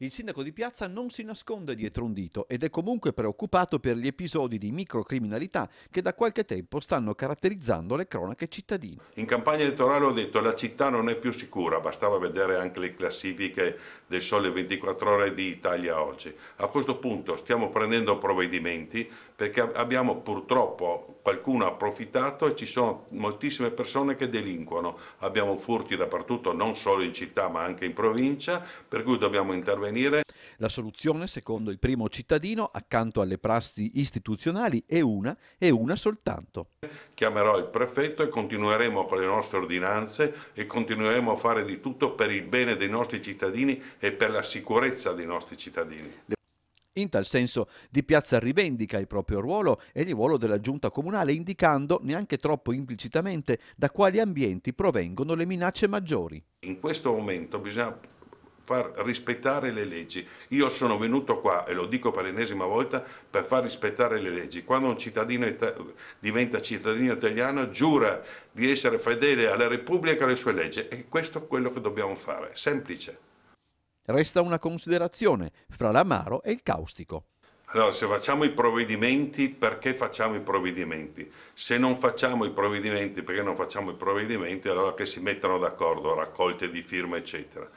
Il sindaco di Piazza non si nasconde dietro un dito ed è comunque preoccupato per gli episodi di microcriminalità che da qualche tempo stanno caratterizzando le cronache cittadine. In campagna elettorale ho detto che la città non è più sicura, bastava vedere anche le classifiche del Sole 24 Ore di Italia oggi. A questo punto stiamo prendendo provvedimenti perché abbiamo purtroppo qualcuno ha approfittato e ci sono moltissime persone che delinquono. Abbiamo furti dappertutto, non solo in città ma anche in provincia, per cui dobbiamo intervenire. La soluzione, secondo il primo cittadino, accanto alle prassi istituzionali è una e una soltanto. Chiamerò il prefetto e continueremo con le nostre ordinanze e continueremo a fare di tutto per il bene dei nostri cittadini e per la sicurezza dei nostri cittadini. In tal senso Di Piazza rivendica il proprio ruolo e il ruolo della giunta comunale indicando, neanche troppo implicitamente, da quali ambienti provengono le minacce maggiori. In questo momento bisogna far rispettare le leggi. Io sono venuto qua, e lo dico per l'ennesima volta, per far rispettare le leggi. Quando un cittadino diventa cittadino italiano giura di essere fedele alla Repubblica e alle sue leggi e questo è quello che dobbiamo fare, semplice. Resta una considerazione fra l'amaro e il caustico. Allora, se facciamo i provvedimenti, perché facciamo i provvedimenti? Se non facciamo i provvedimenti, perché non facciamo i provvedimenti, allora che si mettano d'accordo, raccolte di firma, eccetera.